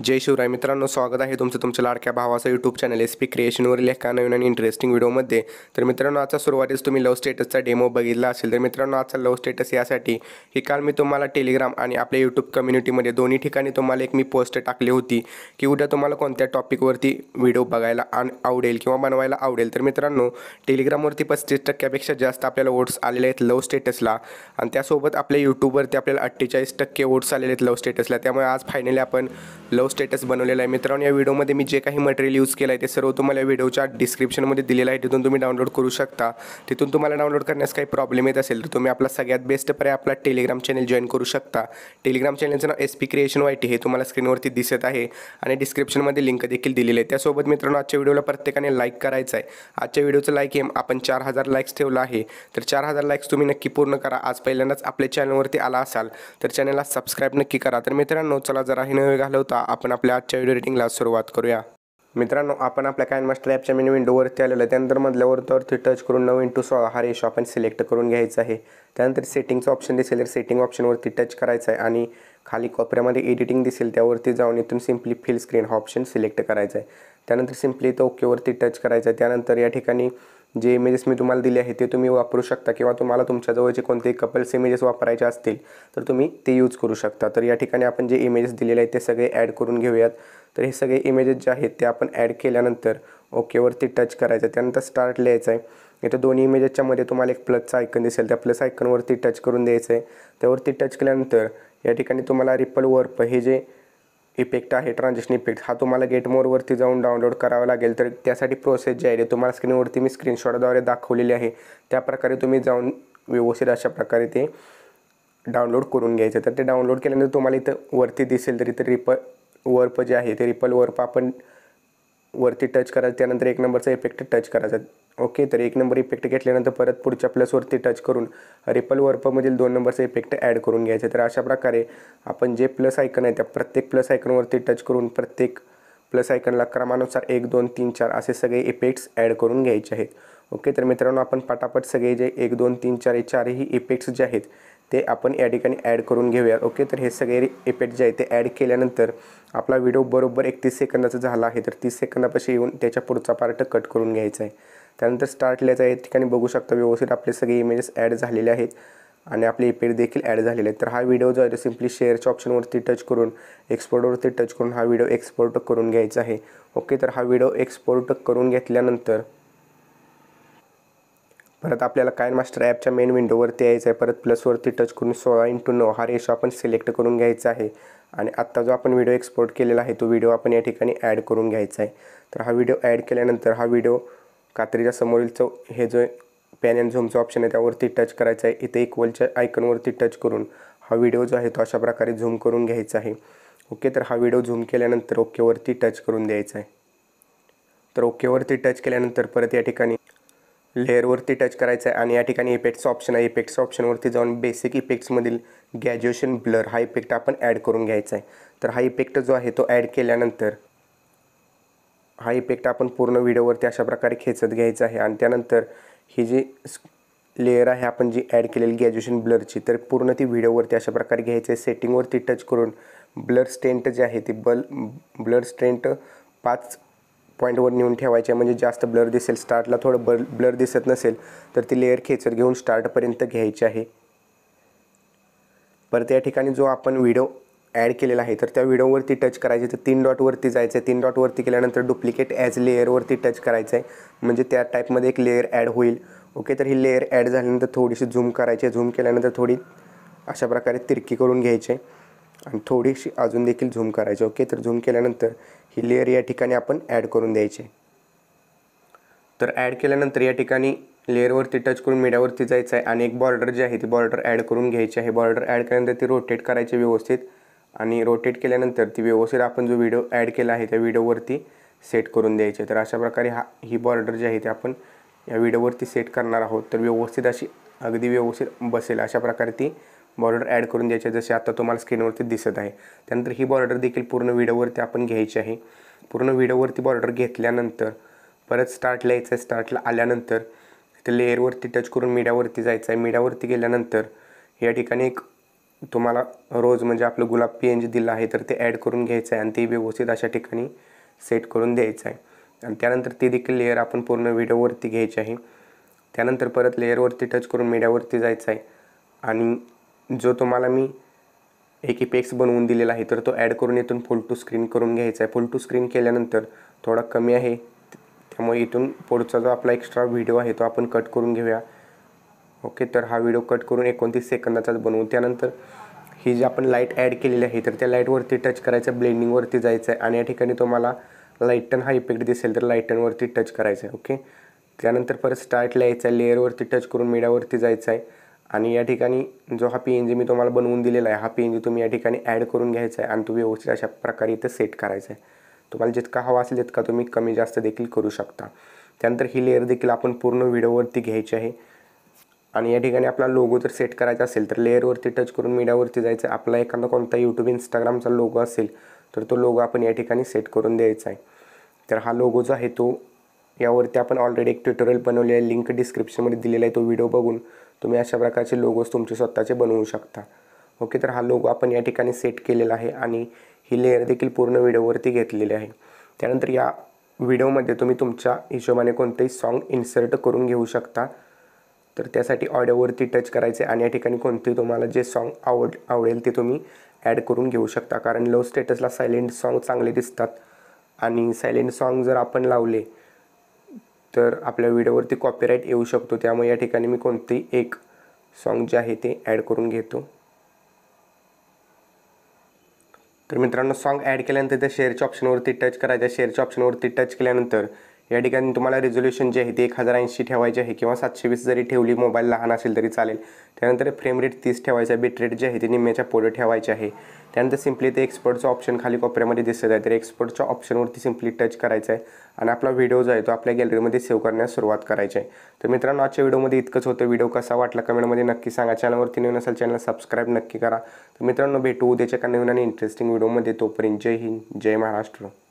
जय शिवराय मित्रांनो स्वागत आहे तुमचं तुमच्या लाडक्या भावाचं यूट्यूब चॅनल एस पी क्रिएशनवरील एका नवीन आणि इंटरेस्टिंग व्हिडिओमध्ये तर मित्रांनो आता सुरुवातीस तुम्ही लव स्टेटसचा डेमो बघितला असेल तर मित्रांनो आजचा लव स्टेटस यासाठी की काल मी तुम्हाला टेलिग्राम आणि आपल्या यूट्यूब कम्युनिटीमध्ये दोन्ही ठिकाणी तुम्हाला एक मी पोस्ट टाकली होती की उद्या तुम्हाला कोणत्या टॉपिकवरती व्हिडिओ बघायला आवडेल किंवा बनवायला आवडेल तर मित्रांनो टेलिग्रामवरती पस्तीस टक्क्यापेक्षा जास्त आपल्याला वोट्स आलेले आहेत लव स्टेटसला आणि त्यासोबत आपल्या यूट्यूबवरती आपल्याला अठ्ठेचाळीस टक्के वोट्स आलेले आहेत लव स्टेटसला त्यामुळे आज फायनली आपण लव स्टेटस बनवलेला आहे मित्रांनो या व्हिडिओमध्ये मी जे काही मटेरियल यूज केलं आहे ते सर्व तुम्हाला या व्हिडिओच्या डिस्क्रिप्शनमध्ये दिलेलं आहे तिथून तुम्ही डाउनलोड करू शकता तिथून तुम्हाला डाउनलोड करण्यास काही प्रॉब्लेम येत असेल तर तुम्ही आपला सगळ्यात बेस्ट पर्याय आपला टेलिग्राम चॅनल जॉईन करू शकता टेलिग्राम चॅनलचं नाव एस पी क्रिएशन वाय हे तुम्हाला स्क्रीनवरती दिसत आहे आणि डिस्क्रिप्शनमध्ये लिंक देखील दिलेली आहे त्यासोबत मित्रांनो आजच्या व्हिडिओला प्रत्येकाने लाईक करायचं आहे आजच्या व्हिडिओचं लाईक एम आपण चार हजार लाईक्स ठेवलं आहे तर चार हजार लाईक्स तुम्ही नक्की पूर्ण करा आज पहिल्यांदाच आपल्या चॅनलवरती आला असाल तर चॅनलला सबस्क्राईब नक्की करा तर मित्रांनो चला जरा हे न घालवता आपण आपल्या आजच्या व्हिडिओ रेटिंगला सुरुवात करूया मित्रांनो आपण आपल्या कॅन मास्टर ॲपच्या मेन विंडोवरती आलेलं आहे त्यानंतर मधल्यावरती टच करून नऊ इंटू सोळा हा रेशो आपण सिलेक्ट करून घ्यायचा आहे त्यानंतर सेटिंगचं ऑप्शन दिसेल तर सेटिंग ऑप्शनवरती टच करायचं आहे आणि खाली कोपऱ्यामध्ये एडिटिंग दिसेल त्यावरती जाऊन इथून सिम्पली फिल स्क्रीन हा ऑप्शन सिलेक्ट करायचा आहे त्यानंतर सिम्पली तो ओकेवरती टच करायचा आहे त्यानंतर या ठिकाणी जे इमेजेस मी तुम्हाला दिले आहेत ते तुम्ही वापरू शकता किंवा तुम्हाला तुमच्याजवळचे कोणतेही कपल्स इमेजेस वापरायचे असतील तर तुम्ही ते यूज करू शकता तर या ठिकाणी आपण जे इमेजेस दिलेले आहेत ते सगळे ॲड करून घेऊयात तर हे सगळे इमेजेस जे आहेत ते आपण ॲड केल्यानंतर ओकेवरती टच करायचं त्यानंतर स्टार्ट लिहायचं आहे इथं दोन्ही इमेजेसच्यामध्ये तुम्हाला एक प्लसचा आयकन दिसेल त्या प्लस आयकनवरती टच करून द्यायचं आहे त्यावरती टच केल्यानंतर या ठिकाणी तुम्हाला रिपल वर्प हे जे इफेक्ट आहे ट्रान्झॅक्शन इफेक्ट हा तुम्हाला गेट मोरवरती जाऊन डाउनलोड करावा लागेल तर त्यासाठी प्रोसेस जी आहे तुम्हाला स्क्रीनवरती मी स्क्रीनशॉटद्वारे दाखवलेली आहे त्याप्रकारे तुम्ही जाऊन व्यवस्थित अशा प्रकारे ते डाउनलोड करून घ्यायचं तर ते डाउनलोड केल्यानंतर तुम्हाला इथं वरती दिसेल तर इथं रिपल वर्प जे आहे ते रिपल वर्प आपण वरती टच करायचं त्यानंतर एक नंबरचा इफेक्ट टच करायचा ओके तर एक नंबर इफेक्ट घेतल्यानंतर परत पुढच्या प्लसवरती टच करून रिपल वर्पमधील दोन नंबरचे इफेक्ट ॲड करून घ्यायचे तर अशा प्रकारे आपण जे प्लस आयकन आहे त्या प्रत्येक प्लस आयकनवरती टच करून प्रत्येक प्लस आयकनला क्रमानुसार एक दोन तीन चार असे सगळे इफेक्ट्स ॲड करून घ्यायचे आहेत ओके तर मित्रांनो आपण पटापट सगळे जे एक दोन तीन चार हे चारही इफेक्ट्स जे आहेत ते आपण या ठिकाणी ॲड करून घेऊया ओके तर हे सगळे इफेक्ट जे आहे ते ॲड केल्यानंतर आपला व्हिडिओ बरोबर एकतीस सेकंदाचा झाला आहे तर तीस सेकंदापाशी येऊन त्याच्या पुढचा पार्ट कट करून घ्यायचा आहे त्यानंतर स्टार्ट या ठिकाणी बघू शकता व्यवस्थित आपले सगळे इमेजेस ॲड झालेले आहेत आणि आपले इपेड देखील ॲड झालेले आहेत तर हा व्हिडिओ जो आहे सिम्पली शेअरच्या ऑप्शनवरती टच करून एक्सपोर्टवरती टच करून हा व्हिडिओ एक्सपोर्ट करून घ्यायचा आहे ओके तर हा व्हिडिओ एक्सपोर्ट करून घेतल्यानंतर परत आपल्याला कायन मास्टर ॲपच्या मेन विंडोवरती यायचं आहे परत प्लसवरती टच करून सोळा इंटू नऊ हा रेशो आपण सिलेक्ट करून घ्यायचा आहे आणि आत्ता जो आपण व्हिडिओ एक्सपोर्ट केलेला आहे तो व्हिडिओ आपण या ठिकाणी ॲड करून घ्यायचा आहे तर हा व्हिडिओ ॲड केल्यानंतर हा व्हिडिओ कात्रीच्या समोरीलचं हे जो पॅन अँड झूमचा ऑप्शन आहे त्यावरती टच करायचं आहे इथे इक्वलच्या आयकनवरती टच करून हा व्हिडिओ जो आहे तो अशा प्रकारे झूम करून घ्यायचा आहे ओके तर हा व्हिडिओ झूम केल्यानंतर ओकेवरती टच करून द्यायचा आहे तर ओकेवरती टच केल्यानंतर परत या ठिकाणी लेअरवरती टच करायचं आहे आणि या ठिकाणी इफेक्ट्स ऑप्शन आहे इफेक्ट्स ऑप्शनवरती जाऊन बेसिक इफेक्ट्समधील ग्रॅज्युएशन ब्लर हा इफेक्ट आपण ॲड करून घ्यायचा आहे तर हा इफेक्ट जो आहे तो ॲड केल्यानंतर हा इफेक्ट आपण पूर्ण व्हिडिओवरती अशा प्रकारे खेचत घ्यायचा आहे आणि त्यानंतर ही जी लेअर आहे आपण जी ॲड केलेली ग्रॅज्युएशन ब्लरची तर पूर्ण ती व्हिडिओवरती अशा प्रकारे घ्यायची आहे सेटिंगवरती टच करून ब्लर स्टेंट जे आहे ते बल ब्लर स्टेंट पाच पॉईंटवर नेऊन ठेवायचे म्हणजे जास्त ब्लर दिसेल स्टार्टला थोडं बल ब्लर दिसत नसेल तर ती लेअर खेचत घेऊन स्टार्टपर्यंत घ्यायची आहे परत या ठिकाणी जो आपण व्हिडिओ ॲड केलेला आहे तर त्या व्हिडिओवरती टच करायचे तर तीन डॉटवरती जायचं आहे तीन डॉटवरती केल्यानंतर डुप्लिकेट ॲज लेअरवरती टच करायचं आहे म्हणजे त्या टाईपमध्ये एक लेअर ॲड होईल ओके तर ही लेअर ॲड झाल्यानंतर थोडीशी झूम करायची झूम केल्यानंतर थोडी अशा प्रकारे तिरकी करून घ्यायचे आणि थोडीशी अजून देखील झूम करायची ओके तर झूम केल्यानंतर ही लेअर या ठिकाणी आपण ॲड करून द्यायची तर ॲड केल्यानंतर या ठिकाणी लेअरवरती टच करून मीडियावरती जायचं आहे आणि एक बॉर्डर जी आहे ती बॉर्डर ॲड करून घ्यायची आहे बॉर्डर ॲड केल्यानंतर ती रोटेट करायची व्यवस्थित आणि रोटेट केल्यानंतर ती व्यवस्थित आपण जो व्हिडिओ ॲड केला आहे त्या व्हिडिओवरती सेट करून द्यायचे तर अशा प्रकारे हा ही बॉर्डर जी आहे ती आपण या व्हिडिओवरती सेट करणार आहोत तर व्यवस्थित अशी अगदी व्यवस्थित बसेल अशा प्रकारे ती बॉर्डर ॲड करून द्यायची आहे जसे आता तुम्हाला स्क्रीनवरती दिसत आहे त्यानंतर ही बॉर्डर देखील पूर्ण व्हिडिओवरती आपण घ्यायची आहे पूर्ण व्हिडिओवरती बॉर्डर घेतल्यानंतर परत स्टार्टला यायचं आहे स्टार्टला आल्यानंतर ते लेअरवरती टच करून मीडियावरती जायचं आहे मीडियावरती गेल्यानंतर या ठिकाणी एक तुम्हाला रोज म्हणजे आपलं गुलाब पेंज दिलं आहे तर ते ॲड करून घ्यायचं आहे आणि ते व्यवस्थित अशा ठिकाणी सेट करून द्यायचं आहे आणि त्यानंतर ती देखील लेअर आपण पूर्ण व्हिडिओवरती घ्यायची आहे त्यानंतर परत लेअरवरती टच करून मीडियावरती जायचं आहे आणि जो तुम्हाला मी एक इपेक्स बनवून दिलेला आहे तर तो ॲड करून इथून फुल टू स्क्रीन करून घ्यायचा आहे फुल टू स्क्रीन केल्यानंतर थोडा कमी आहे त्यामुळे इथून पुढचा जो आपला एक्स्ट्रा व्हिडिओ आहे तो आपण कट करून घेऊया ओके तर हा व्हिडिओ कट करून एकोणतीस सेकंदाचाच बनवू त्यानंतर ही जी आपण लाईट ॲड केलेली आहे तर त्या लाईटवरती टच करायचं आहे ब्लेंडिंगवरती जायचं आहे आणि या ठिकाणी तुम्हाला लाईटन हा इफेक्ट दिसेल तर लाईटनवरती टच करायचं आहे ओके त्यानंतर परत स्टार्ट लिहायचं आहे लेअरवरती टच करून मीडियावरती जायचं आहे आणि या ठिकाणी जो हा पी एन जी मी तुम्हाला बनवून दिलेला आहे हा पी एन जी तुम्ही या ठिकाणी ॲड करून घ्यायचा आहे आणि तो व्यवस्थित अशा प्रकारे इथं सेट करायचा आहे तुम्हाला जितका हवा असेल तितका तुम्ही कमी जास्त देखील करू शकता त्यानंतर ही लेअर देखील आपण पूर्ण व्हिडिओवरती घ्यायची आहे आणि या ठिकाणी आपला लोगो जर सेट करायचा असेल तर लेअरवरती टच करून मीडियावरती जायचं आहे आपला एखादा कोणता यूट्यूब इंस्टाग्रामचा लोगो असेल तर तो लोगो आपण या ठिकाणी सेट करून द्यायचा आहे तर हा लोगो जो आहे तो यावरती आपण ऑलरेडी एक ट्युटोरियल बनवले आहे लिंक डिस्क्रिप्शनमध्ये दिलेला आहे तो व्हिडिओ बघून तुम्ही अशा प्रकारचे लोगोज तुमचे स्वतःचे बनवू शकता ओके तर हा लोगो आपण या ठिकाणी सेट केलेला आहे आणि ही लेअर देखील पूर्ण व्हिडिओवरती घेतलेली आहे त्यानंतर या व्हिडिओमध्ये तुम्ही तुमच्या हिशोबाने कोणतेही सॉन्ग इन्सर्ट करून घेऊ शकता तर त्यासाठी ऑडिओवरती टच करायचे आणि या ठिकाणी कोणते तुम्हाला जे सॉन्ग आवड आवडेल ते तुम्ही ॲड करून घेऊ शकता कारण लो स्टेटसला सायलेंट सॉन्ग चांगले दिसतात आणि सायलेंट सॉन्ग जर आपण लावले तर आपल्या व्हिडिओवरती कॉपीराईट येऊ शकतो त्यामुळे या ठिकाणी मी कोणतेही एक सॉन्ग जे आहे ते ॲड करून घेतो तर मित्रांनो सॉन्ग ॲड केल्यानंतर त्या शेअरच्या ऑप्शनवरती टच करायचं शेअरच्या ऑप्शनवरती टच केल्यानंतर या ठिकाणी तुम्हाला रेझोल्युशन जे आहे ते एक हजार ऐंशी ठेवायचे आहे किंवा सातशे वीस जरी ठेवली मोबाईल लहान असेल तरी चालेल त्यानंतर फ्रेम रेट तीस ठेवायचा आहे रेट जे आहे ते निम्म्याच्या पुढे ठेवायचे आहे त्यानंतर सिम्पली ते एक्सपर्टचं ऑप्शन खाली कॉपऱ्यामध्ये दिसत आहे तर एक्सपर्टच्या ऑप्शनवरती सिम्पली टच करायचं आहे आणि आपला व्हिडिओ जो आहे तो आपल्या गॅलरीमध्ये सेव्ह करण्यास सुरुवात करायचं आहे तर मित्रांनो आजच्या व्हिडिओमध्ये इतकंच होतं व्हिडिओ कसा वाटला कमेंटमध्ये नक्की सांगा चॅनलवरती नवीन असेल चॅनल सबस्क्राईब नक्की करा तर मित्रांनो भेटू उद्याच्या का नवीन आणि इंटरेस्टिंग व्हिडिओमध्ये तोपर्यंत जय हिंद जय महाराष्ट्र